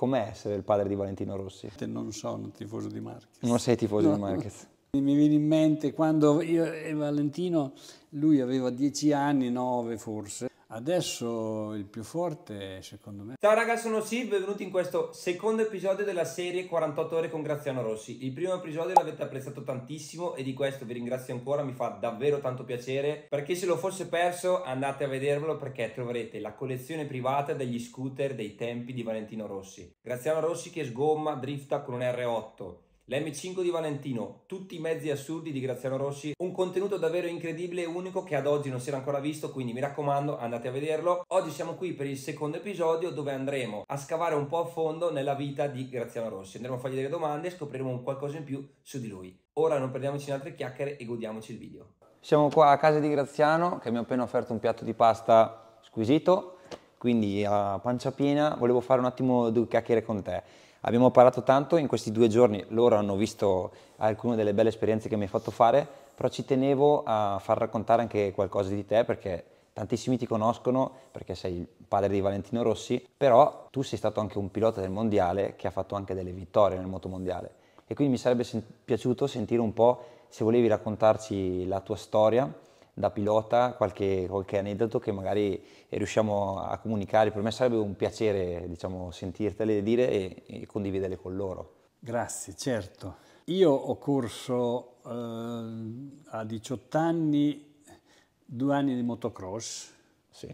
com'è essere il padre di Valentino Rossi? Non sono tifoso di Marquez. Non sei tifoso no. di Marquez. Mi viene in mente quando io e Valentino, lui aveva dieci anni, nove forse, Adesso il più forte, secondo me. Ciao ragazzi, sono Sil, benvenuti in questo secondo episodio della serie 48 ore con Graziano Rossi. Il primo episodio l'avete apprezzato tantissimo e di questo vi ringrazio ancora, mi fa davvero tanto piacere. Per chi se lo fosse perso, andate a vedervelo perché troverete la collezione privata degli scooter dei tempi di Valentino Rossi. Graziano Rossi che sgomma, drifta con un R8 l'M5 di Valentino, tutti i mezzi assurdi di Graziano Rossi, un contenuto davvero incredibile e unico che ad oggi non si era ancora visto, quindi mi raccomando andate a vederlo. Oggi siamo qui per il secondo episodio dove andremo a scavare un po' a fondo nella vita di Graziano Rossi, andremo a fargli delle domande e scopriremo un qualcosa in più su di lui. Ora non perdiamoci in altre chiacchiere e godiamoci il video. Siamo qua a casa di Graziano che mi ha appena offerto un piatto di pasta squisito, quindi a pancia piena volevo fare un attimo due chiacchiere con te. Abbiamo parlato tanto in questi due giorni, loro hanno visto alcune delle belle esperienze che mi hai fatto fare, però ci tenevo a far raccontare anche qualcosa di te perché tantissimi ti conoscono perché sei il padre di Valentino Rossi, però tu sei stato anche un pilota del mondiale che ha fatto anche delle vittorie nel moto mondiale e quindi mi sarebbe sen- piaciuto sentire un po' se volevi raccontarci la tua storia da pilota qualche, qualche aneddoto che magari riusciamo a comunicare. Per me sarebbe un piacere diciamo, sentirtele dire e, e condividerle con loro. Grazie, certo. Io ho corso eh, a 18 anni due anni di motocross. Sì.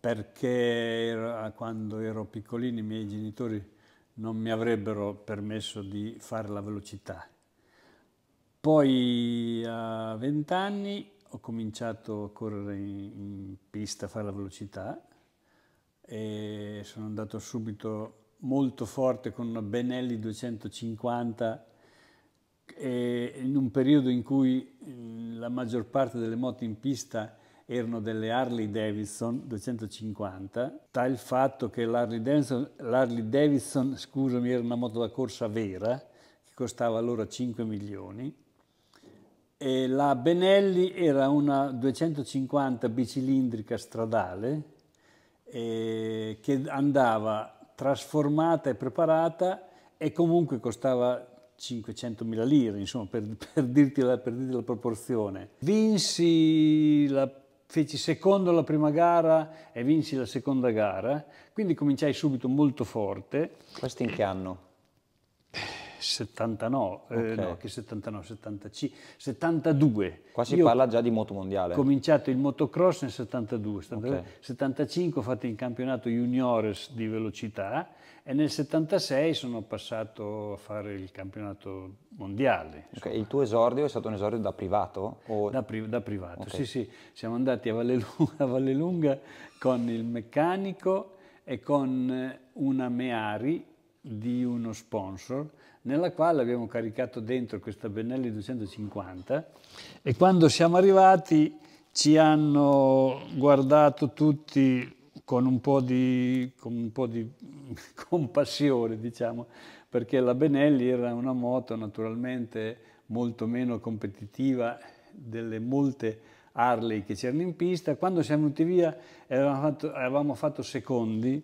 Perché era, quando ero piccolino i miei genitori non mi avrebbero permesso di fare la velocità. Poi a 20 anni ho cominciato a correre in pista, a fare la velocità e sono andato subito molto forte con una Benelli 250 e in un periodo in cui eh, la maggior parte delle moto in pista erano delle Harley Davidson 250, tal fatto che l'Harley Davidson, l'Harley Davidson scusami, era una moto da corsa vera che costava allora 5 milioni e la Benelli era una 250 bicilindrica stradale eh, che andava trasformata e preparata e comunque costava 500.000 lire, insomma, per, per, dirti la, per, dirti la, proporzione. Vinsi la, feci secondo la prima gara e vinsi la seconda gara, quindi cominciai subito molto forte. Questo in che anno? 79, eh, okay. eh, no, che 79, 75, 72. Qua si Io parla già di moto mondiale. Ho cominciato il motocross nel 72, 73, okay. 75 ho fatto il campionato juniores di velocità e nel 76 sono passato a fare il campionato mondiale. Okay. Il tuo esordio è stato un esordio da privato? O... Da, pri- da, privato, sì sì, siamo andati a Vallelunga, a Vallelunga con il meccanico e con una Meari di uno sponsor nella quale abbiamo caricato dentro questa Benelli 250 e quando siamo arrivati ci hanno guardato tutti con un po' di, un po di compassione, diciamo, perché la Benelli era una moto naturalmente molto meno competitiva delle molte Harley che c'erano in pista. Quando siamo venuti via avevamo fatto, avevamo fatto secondi,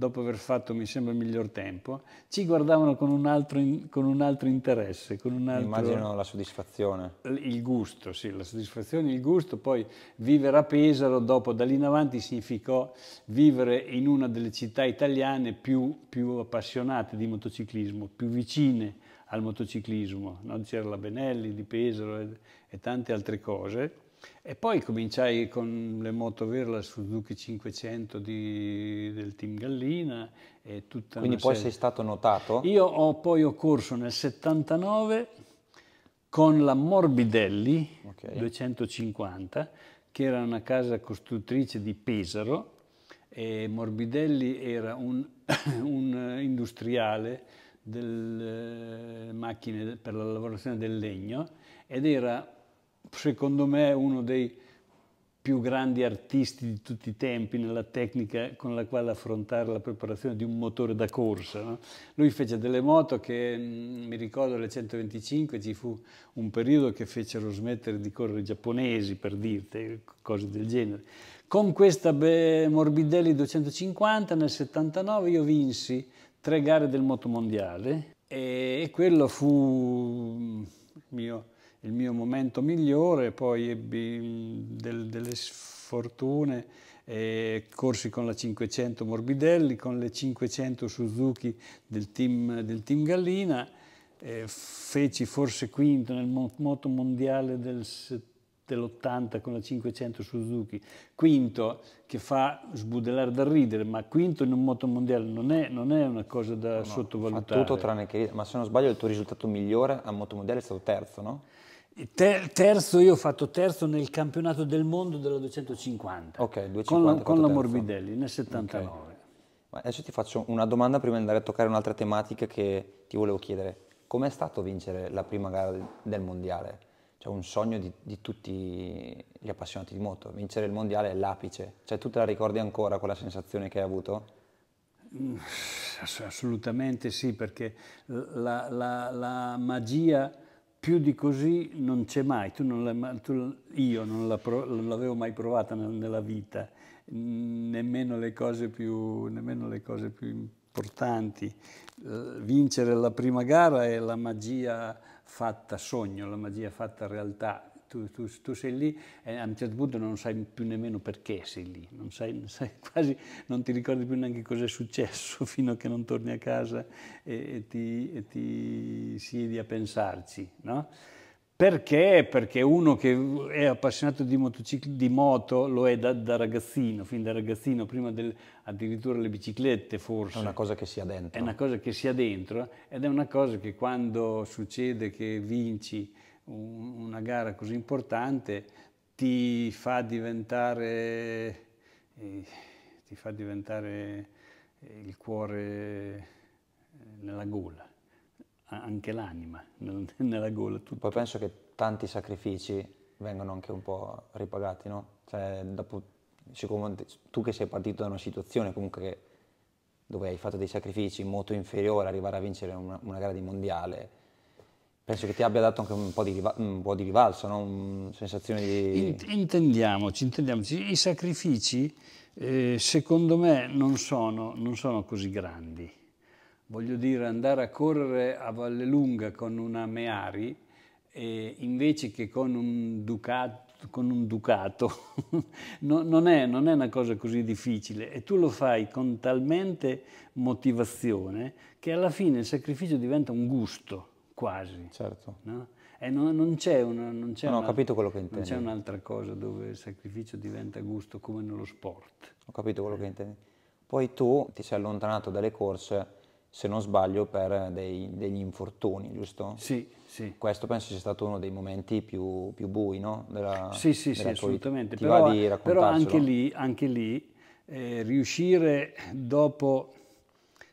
dopo aver fatto, mi sembra, il miglior tempo, ci guardavano con un altro, con un altro interesse. Con un altro, Immagino la soddisfazione. Il gusto, sì, la soddisfazione, il gusto. Poi vivere a Pesaro, dopo da lì in avanti significò vivere in una delle città italiane più, più appassionate di motociclismo, più vicine al motociclismo. No? C'era la Benelli di Pesaro e, e tante altre cose e poi cominciai con le moto Verla Suzuki 500 di, del team Gallina e tutta Quindi poi serie. sei stato notato? Io ho, poi ho corso nel 79 con la Morbidelli okay. 250 che era una casa costruttrice di Pesaro e Morbidelli era un, un industriale delle eh, macchine per la lavorazione del legno ed era secondo me uno dei più grandi artisti di tutti i tempi nella tecnica con la quale affrontare la preparazione di un motore da corsa. No? Lui fece delle moto che, mm, mi ricordo, le 125 ci fu un periodo che fecero smettere di correre i giapponesi, per dirti, cose del genere. Con questa Morbidelli 250 nel 79 io vinsi tre gare del motomondiale e quello fu il mm, mio il mio momento migliore, poi ebbi del, delle sfortune, eh, corsi con la 500 Morbidelli, con le 500 Suzuki del team, del team Gallina, eh, feci forse quinto nel moto mondiale del 70 dell'80 con la 500 Suzuki, quinto che fa sbudellare da ridere, ma quinto in un motomondiale non è, non è una cosa da no, sottovalutare. tutto tranne che ma se non sbaglio il tuo risultato migliore a motomondiale è stato terzo, no? terzo, io ho fatto terzo nel campionato del mondo della 250, okay, 250 con, la, con la Morbidelli nel 79. Okay. Adesso ti faccio una domanda prima di andare a toccare un'altra tematica che ti volevo chiedere. Com'è stato vincere la prima gara del mondiale? cioè un sogno di, di, tutti gli appassionati di moto. Vincere il mondiale è l'apice. Cioè, tu te la ricordi ancora quella sensazione che hai avuto? Mm, assolutamente sì, perché la, la, la magia più di così non c'è mai. Tu non tu, io non, la, non l'avevo mai provata nella vita, mm, nemmeno le cose più, nemmeno le cose più importanti. Vincere la prima gara è la magia fatta sogno, la magia fatta realtà, tu, tu, tu, sei lì e a un certo punto non sai più nemmeno perché sei lì, non, sai, sai quasi, non ti ricordi più neanche cosa è successo fino a che non torni a casa e, e, ti, e ti siedi a pensarci, no? Perché? Perché uno che è appassionato di, di moto lo è da, da, ragazzino, fin da ragazzino, prima del, addirittura le biciclette forse. È una cosa che si ha dentro. È una cosa che si ha dentro ed è una cosa che quando succede che vinci un, una gara così importante ti fa diventare, eh, ti fa diventare il cuore eh, nella gola anche l'anima nella gola. Tutto. Poi penso che tanti sacrifici vengono anche un po' ripagati, no? Cioè, dopo, tu che sei partito da una situazione comunque che, dove hai fatto dei sacrifici molto inferiori arrivare a vincere una, una gara di mondiale, penso che ti abbia dato anche un po' di, riva- un po di rivalso, no? una sensazione di... Intendiamoci, intendiamoci. I sacrifici, eh, secondo me, non sono, non sono così grandi voglio dire andare a correre a Vallelunga con una Meari eh, invece che con un Ducato, con un ducato. no, non, è, non, è, una cosa così difficile e tu lo fai con talmente motivazione che alla fine il sacrificio diventa un gusto quasi. Certo. No? E no, non c'è, una, non c'è, una, non c'è un'altra cosa dove il sacrificio diventa gusto come nello sport. Ho capito quello che intendi. Poi tu ti sei allontanato dalle corse se non sbaglio, per dei, degli infortuni, giusto? Sì, sì. Questo penso sia stato uno dei momenti più, più bui, no? Della, sì, sì, della sì, assolutamente. Però, però, anche lì, anche lì eh, riuscire dopo,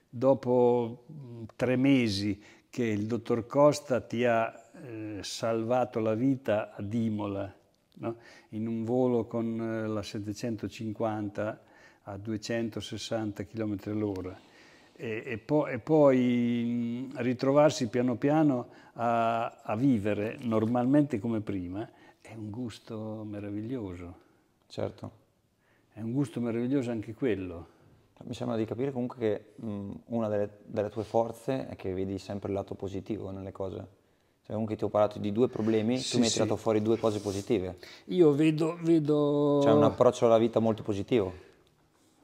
dopo, mm, tre mesi che il dottor Costa ti ha eh, salvato la vita a Dimola, no? in un volo con eh, la 750 a 260 km all'ora, e, e, po e poi ritrovarsi piano piano a, a vivere normalmente come prima è un gusto meraviglioso. Certo. È un gusto meraviglioso anche quello. Mi sembra di capire comunque che mh, una delle, delle, tue forze è che vedi sempre il lato positivo nelle cose. Cioè, comunque ti ho parlato di due problemi, sì, tu mi hai tirato fuori due cose positive. Io vedo... vedo... C'è un approccio alla vita molto positivo.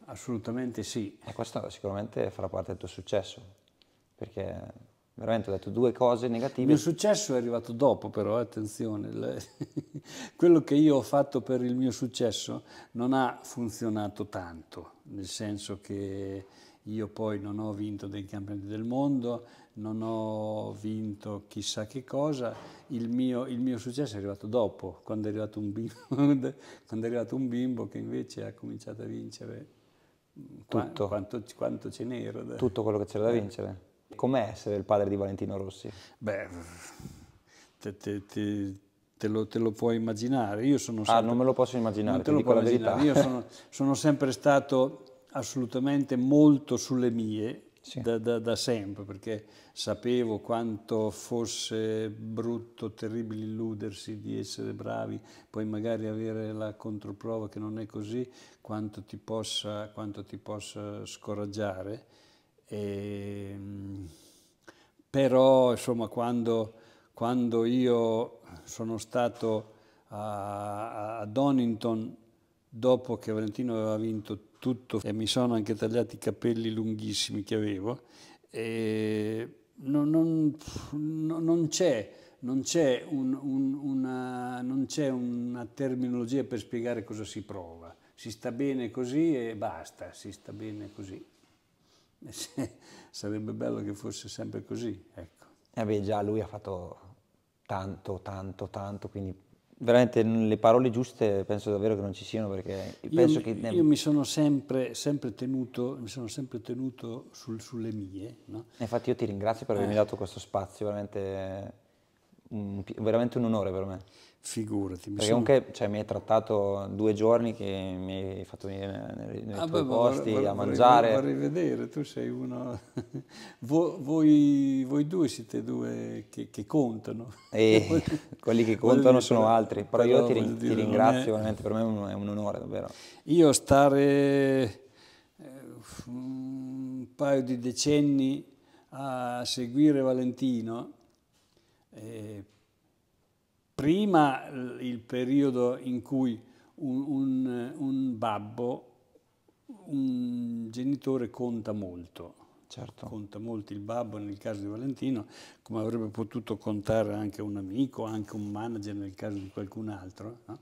Assolutamente sì. E questo sicuramente farà parte del tuo successo, perché veramente ho detto due cose negative. Il mio successo è arrivato dopo però, eh, attenzione, quello che io ho fatto per il mio successo non ha funzionato tanto, nel senso che io poi non ho vinto dei campionati del mondo, non ho vinto chissà che cosa, il mio, il mio successo è arrivato dopo, quando è arrivato, bimbo, quando è arrivato un bimbo che invece ha cominciato a vincere tutto. Quanto, quanto ce n'era. Da... Tutto quello che c'era da eh. vincere. Com'è essere il padre di Valentino Rossi? Beh, te, te, te, te lo, lo, puoi immaginare. Io sono ah, sempre... Ah, non me lo posso immaginare, non te lo dico immaginare. Io sono, sono sempre stato assolutamente molto sulle mie, sì. da, da, da, sempre, perché sapevo quanto fosse brutto, terribile illudersi di essere bravi, poi magari avere la controprova che non è così, quanto ti possa, quanto ti possa scoraggiare. E, ehm, però, insomma, quando, quando io sono stato a, a Donington dopo che Valentino aveva vinto tutto e mi sono anche tagliati i capelli lunghissimi che avevo, non, non, non c'è, non c'è, un, un, una, non c'è una terminologia per spiegare cosa si prova. Si sta bene così e basta, si sta bene così. Sarebbe bello che fosse sempre così, ecco. Eh beh, già lui ha fatto tanto, tanto, tanto, quindi veramente le parole giuste penso davvero che non ci siano perché penso io, che... Io mi sono sempre, sempre tenuto, mi sono sempre tenuto sul, sulle mie. No? Infatti io ti ringrazio per avermi eh. dato questo spazio, veramente un, veramente un onore per me. Figurati. Perché sono... comunque cioè, mi hai trattato due giorni che mi hai fatto venire nei, nei ah, tuoi beh, posti vorrei, a mangiare. Vorrei, vorrei vedere, tu sei uno... voi, voi, due siete due che, che contano. E quelli che contano sono altri, però, però io ti, rin- dire, ti ringrazio è... veramente, per me è un, è un onore davvero. Io stare eh, un paio di decenni a seguire Valentino eh, prima il periodo in cui un, un, un babbo, un genitore conta molto. Certo. Conta molto il babbo nel caso di Valentino, come avrebbe potuto contare anche un amico, anche un manager nel caso di qualcun altro. No?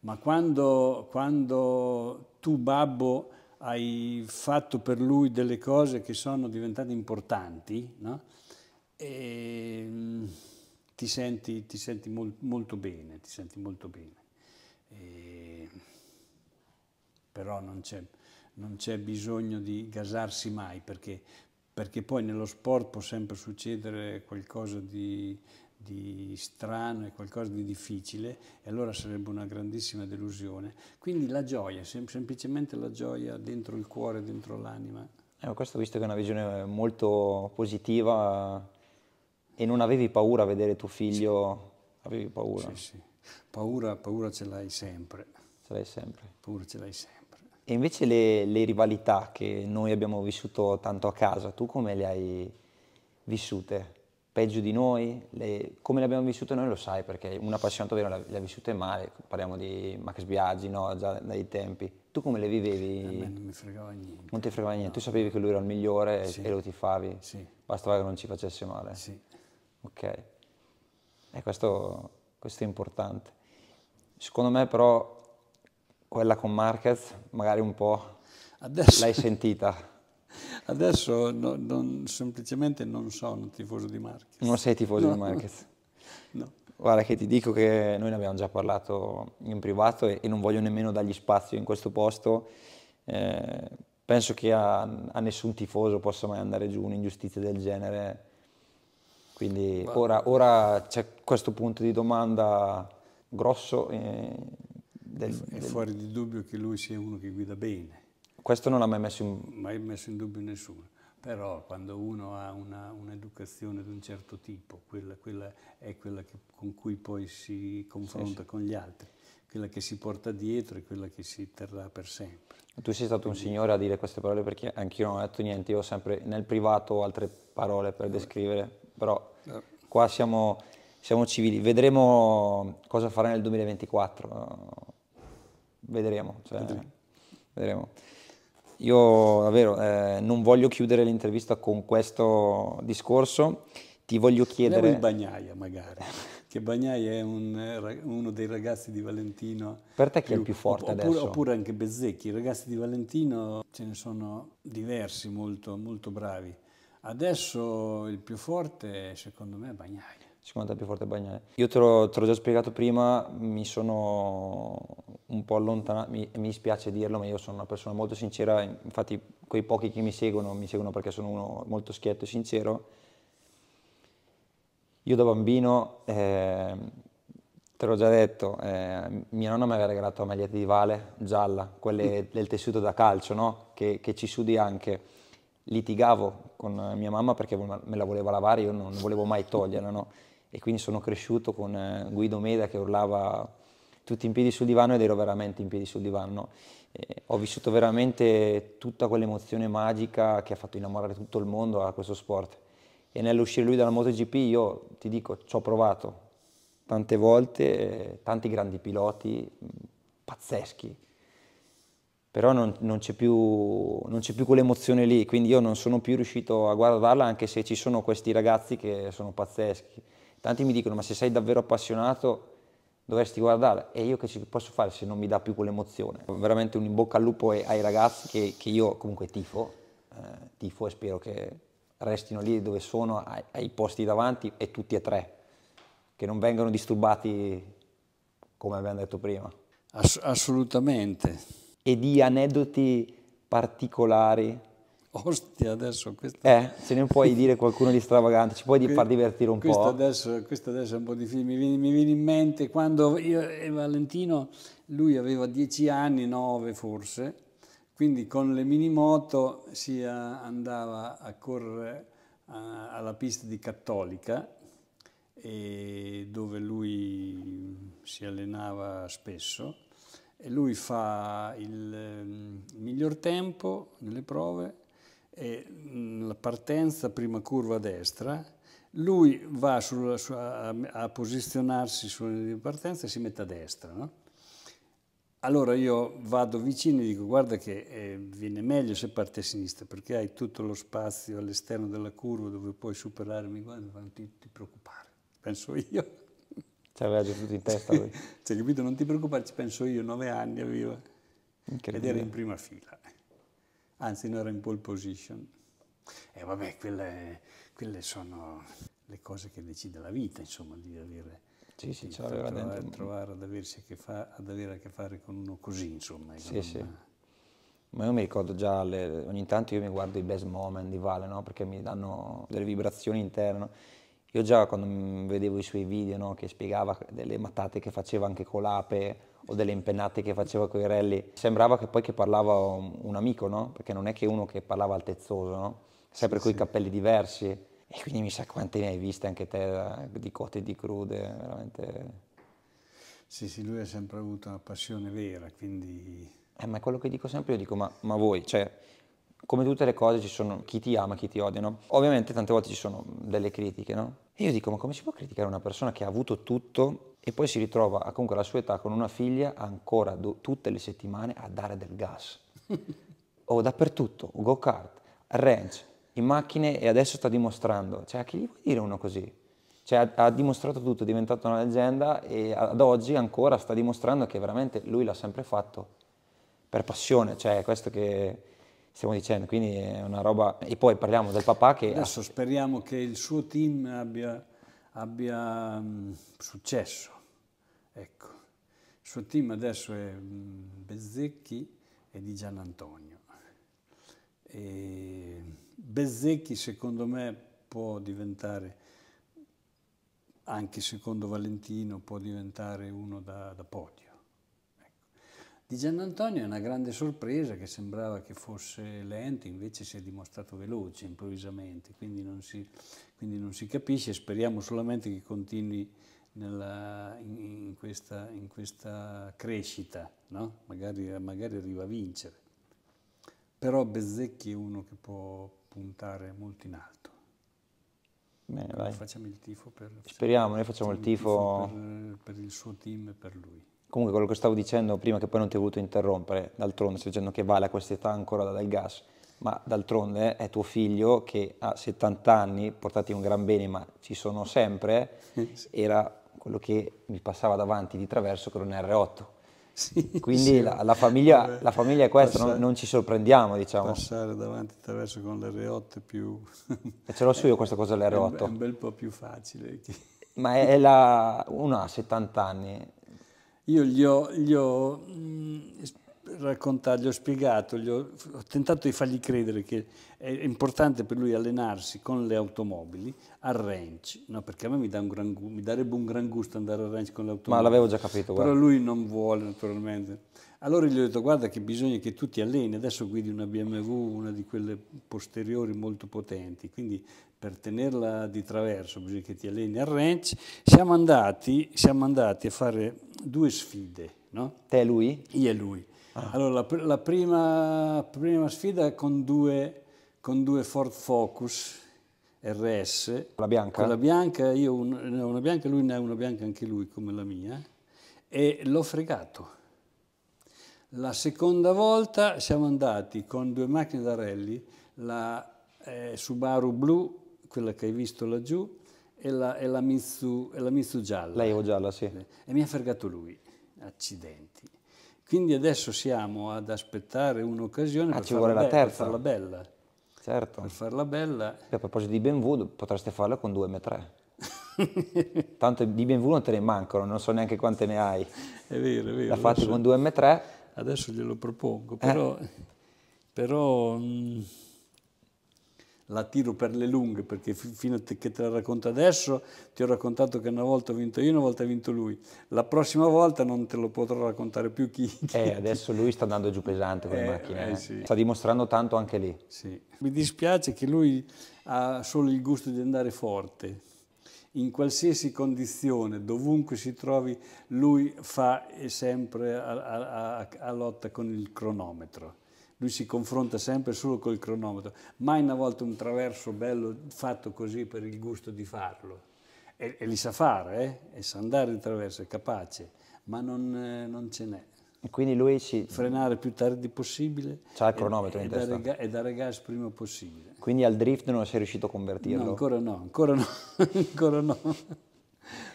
Ma quando, quando tu babbo hai fatto per lui delle cose che sono diventate importanti, no? e, ehm, ti senti, ti senti mol, molto bene, ti senti molto bene. E, però non c'è, non c'è bisogno di gasarsi mai perché, perché poi nello sport può sempre succedere qualcosa di, di strano e qualcosa di difficile e allora sarebbe una grandissima delusione. Quindi la gioia, sem- semplicemente la gioia dentro il cuore, dentro l'anima. Eh, questo visto che è una visione molto positiva e non avevi paura a vedere tuo figlio? Sì. Avevi paura? Sì, sì. Paura, paura ce l'hai sempre. Ce l'hai sempre. Paura ce l'hai sempre. E invece le, le, rivalità che noi abbiamo vissuto tanto a casa, tu come le hai vissute? Peggio di noi? Le, come le abbiamo vissute noi lo sai, perché un appassionato vero le ha vissute male, parliamo di Max Biaggi, no? già dai tempi. Tu come le vivevi? A me non mi fregava niente. Non ti fregava niente, no. tu sapevi che lui era il migliore sì. e lo ti favi? Sì. Bastava che non ci facesse male. Sì. Ok? E eh, questo, questo è importante. Secondo me però quella con Marquez magari un po' adesso, l'hai sentita. Adesso no, non, semplicemente non sono tifoso di Marquez. Non sei tifoso no. di Marquez? No. Guarda che ti dico che noi ne abbiamo già parlato in privato e, e non voglio nemmeno dargli spazio in questo posto. Eh, penso che a, a nessun tifoso possa mai andare giù un'ingiustizia del genere quindi wow. ora, ora, c'è questo punto di domanda grosso. Eh, del, è fuori del... di dubbio che lui sia uno che guida bene. Questo non l'ha mai messo in... Mai messo in dubbio nessuno. Però quando uno ha una, un'educazione di un certo tipo, quella, quella è quella che, con cui poi si confronta sì, sì. con gli altri, quella che si porta dietro e quella che si terrà per sempre. Tu sei stato Quindi, un signore a dire queste parole perché anch'io non ho detto niente, io ho sempre nel privato altre parole per descrivere però eh, qua siamo, siamo civili. Vedremo cosa farà nel 2024, eh, vedremo. Cioè, vedremo. Io davvero eh, non voglio chiudere l'intervista con questo discorso, ti voglio chiedere... Il Bagnaia magari, che Bagnaia è un, eh, uno dei ragazzi di Valentino... Per te chi più, è il più forte oppure, adesso? Oppure anche Bezzecchi, i ragazzi di Valentino ce ne sono diversi molto, molto bravi. Adesso il più forte secondo me è Bagnaia. Secondo te è più forte Bagnaia? Io te l'ho, già spiegato prima, mi sono un po' allontanato, mi, mi dispiace dirlo, ma io sono una persona molto sincera, infatti quei pochi che mi seguono mi seguono perché sono uno molto schietto e sincero. Io da bambino, eh, te l'ho già detto, eh, mia nonna mi aveva regalato la maglietta di Vale, gialla, quelle mm. del tessuto da calcio, no? che, che ci sudi anche litigavo con eh, mia mamma perché me la voleva lavare, io non volevo mai toglierla, no? E quindi sono cresciuto con eh, Guido Meda che urlava tutti in piedi sul divano ed ero veramente in piedi sul divano. No? Eh, ho vissuto veramente tutta quell'emozione magica che ha fatto innamorare tutto il mondo a questo sport. E nell'uscire lui dalla MotoGP io ti dico, ci ho provato tante volte, eh, tanti grandi piloti, mm, pazzeschi, però non, non c'è più, più quell'emozione lì, quindi io non sono più riuscito a guardarla anche se ci sono questi ragazzi che sono pazzeschi. Tanti mi dicono ma se sei davvero appassionato dovresti guardarla e io che ci posso fare se non mi dà più quell'emozione? Veramente un in bocca al lupo ai ragazzi che, che io comunque tifo, eh, tifo e spero che restino lì dove sono, ai, ai posti davanti e tutti e tre, che non vengano disturbati come abbiamo detto prima. Ass assolutamente e di aneddoti particolari. Ostia, adesso questo... Eh, se ne puoi dire qualcuno di stravagante, ci puoi far divertire un questo po'. Adesso, questo adesso è un po' difficile, mi viene, mi viene in mente quando io e Valentino, lui aveva dieci anni, nove forse, quindi con le minimoto si eh, andava a correre a, eh, alla pista di Cattolica, dove lui si allenava spesso e lui fa ehm, il, miglior tempo nelle prove, e la partenza prima curva a destra, lui va sulla, su, a, a, posizionarsi sulla partenza e si mette a destra. No? Allora io vado vicino e dico guarda che eh, viene meglio se parte a sinistra perché hai tutto lo spazio all'esterno della curva dove puoi superarmi, guarda, non ti, ti preoccupare, penso io. Ci cioè, aveva già tutto in testa lui. cioè, capito? Non ti preoccupare, ci penso io, nove anni aveva. Ed era in prima fila. Anzi, non era in pole position. E vabbè, quelle, quelle, sono le cose che decide la vita, insomma, di avere... Sì, sì, ce l'aveva trovare, dentro. Trovare ad, aversi a fa, ad avere a che fare con uno così, insomma. Sì, sì. Ma io mi ricordo già, le, ogni tanto io mi guardo i best moment di Vale, no? Perché mi danno delle vibrazioni interne. Io già quando vedevo i suoi video no, che spiegava delle mattate che faceva anche con l'ape o delle impennate che faceva con i rally, sembrava che poi che parlava un amico, no? Perché non è che uno che parlava altezzoso, no? Sempre sì, con i capelli diversi. E quindi mi sa quante ne hai viste anche te eh, di cote e di crude, veramente... Sì, sì, lui ha sempre avuto una passione vera, quindi... Eh, ma è quello che dico sempre, io dico, ma, ma voi, cioè come tutte le cose ci sono chi ti ama, chi ti odia, no? Ovviamente tante volte ci sono delle critiche, no? E io dico, ma come si può criticare una persona che ha avuto tutto e poi si ritrova comunque alla sua età con una figlia ancora do, tutte le settimane a dare del gas? o oh, dappertutto, go-kart, ranch, in macchine e adesso sta dimostrando. Cioè, a chi gli vuoi dire uno così? Cioè, ha dimostrato tutto, è diventato una leggenda e ad oggi ancora sta dimostrando che veramente lui l'ha sempre fatto per passione, cioè questo che stiamo dicendo, quindi è una roba... E poi parliamo del papà che... Adesso ha... speriamo che il suo team abbia, abbia mm, successo, ecco. Il suo team adesso è mm, Bezzecchi e di Gianantonio. E Bezzecchi secondo me può diventare, anche secondo Valentino, può diventare uno da, da podio di Giannantonio è una grande sorpresa che sembrava che fosse lento, invece si è dimostrato veloce improvvisamente, quindi non si, quindi non si capisce, speriamo solamente che continui nella, in, in, questa, in, questa, crescita, no? magari, magari, arriva a vincere. Però Bezzecchi è uno che può puntare molto in alto. Bene, Facciamo il tifo per... Speriamo, noi facciamo, facciamo il tifo... tifo per, per il suo team e per lui. Comunque quello che stavo dicendo prima che poi non ti ho voluto interrompere, d'altronde stai dicendo che vale a questa età ancora del gas, ma d'altronde è tuo figlio che a 70 anni, portati un gran bene ma ci sono sempre, sì. era quello che mi passava davanti di traverso con un R8. Sì, Quindi sì. La, la, famiglia, la, famiglia, è questa, passare, non, non, ci sorprendiamo diciamo. Passare davanti attraverso con l'R8 più... E ce l'ho su io questa cosa l'R8. È un bel po' più facile. Ma è, la, uno ha 70 anni io gli ho, gli ho mh, mm, raccontargli, ho spiegato, ho, ho, tentato di fargli credere che è importante per lui allenarsi con le automobili al ranch, no, perché a me mi, un gran, mi, darebbe un gran gusto andare al ranch con le automobili. Ma l'avevo già capito. Però guarda. lui non vuole naturalmente. Allora gli ho detto guarda che bisogna che tu ti alleni, adesso guidi una BMW, una di quelle posteriori molto potenti, quindi per tenerla di traverso bisogna che ti alleni al ranch. Siamo andati, siamo andati a fare due sfide. No? Te e lui? Io e lui Ah. Allora, la, la prima, prima, sfida con due, con due Ford Focus RS. La bianca? Con la bianca, io ne ho una bianca, lui ne ha una bianca anche lui, come la mia, e l'ho fregato. La seconda volta siamo andati con due macchine da rally, la eh, Subaru blu, quella che hai visto laggiù, e la, e la Mitsu, e la Mitsu gialla. La Evo gialla, sì. E mi ha fregato lui, accidenti. Quindi adesso siamo ad aspettare un'occasione ah, per, farla terza. per, farla bella. Certo. Per farla bella. a proposito di BMW, potreste farla con 2M3. Tanto di BMW non te ne mancano, non so neanche quante ne hai. È vero, è vero. La fatti con 2M3. Adesso glielo propongo, però... Eh. però mh, mm, la tiro per le lunghe perché fino a te che te la racconto adesso ti ho raccontato che una volta ho vinto io, una volta ha vinto lui. La prossima volta non te lo potrò raccontare più chi. chi eh, adesso lui sta andando giù pesante con eh, le macchine. Eh, eh, sì. Sta dimostrando tanto anche lì. Sì. Mi dispiace che lui ha solo il gusto di andare forte. In qualsiasi condizione, dovunque si trovi, lui fa sempre a, a, a, a lotta con il cronometro lui si confronta sempre solo col cronometro, mai una volta un traverso bello fatto così per il gusto di farlo. E, e li sa fare, eh? e sa andare in traverso, è capace, ma non, eh, non ce n'è. E quindi lui ci... Frenare più tardi possibile. C'ha il cronometro e, in e testa. Dare, e dare gas prima possibile. Quindi al drift non sei riuscito a convertirlo? No, ancora no, ancora no, ancora no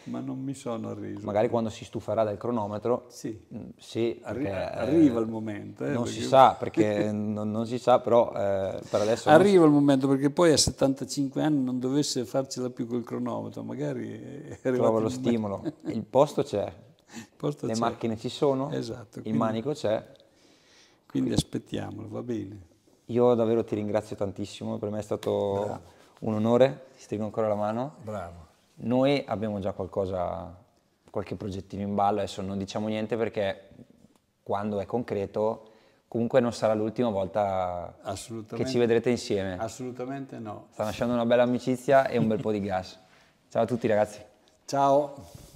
ma non mi sono arriso. Magari quando si stuferà dal cronometro, sì, mm, sì Arri- eh, arriva eh, il momento. Eh, non perché... si sa, perché non, non, si sa, però eh, per adesso... Arriva si... il momento, perché poi a 75 anni non dovesse farcela più col cronometro, magari... Trova lo stimolo, il posto c'è, il posto le c'è. macchine ci sono, esatto, il quindi, manico c'è. Quindi, quindi aspettiamolo, va bene. Io davvero ti ringrazio tantissimo, per me è stato Bravo. un onore, ti stringo ancora la mano. Bravo. Noi abbiamo già qualcosa, qualche progettino in ballo, adesso non diciamo niente perché quando è concreto comunque non sarà l'ultima volta che ci vedrete insieme. Assolutamente no. Sta nascendo una bella amicizia e un bel po' di gas. Ciao a tutti ragazzi. Ciao.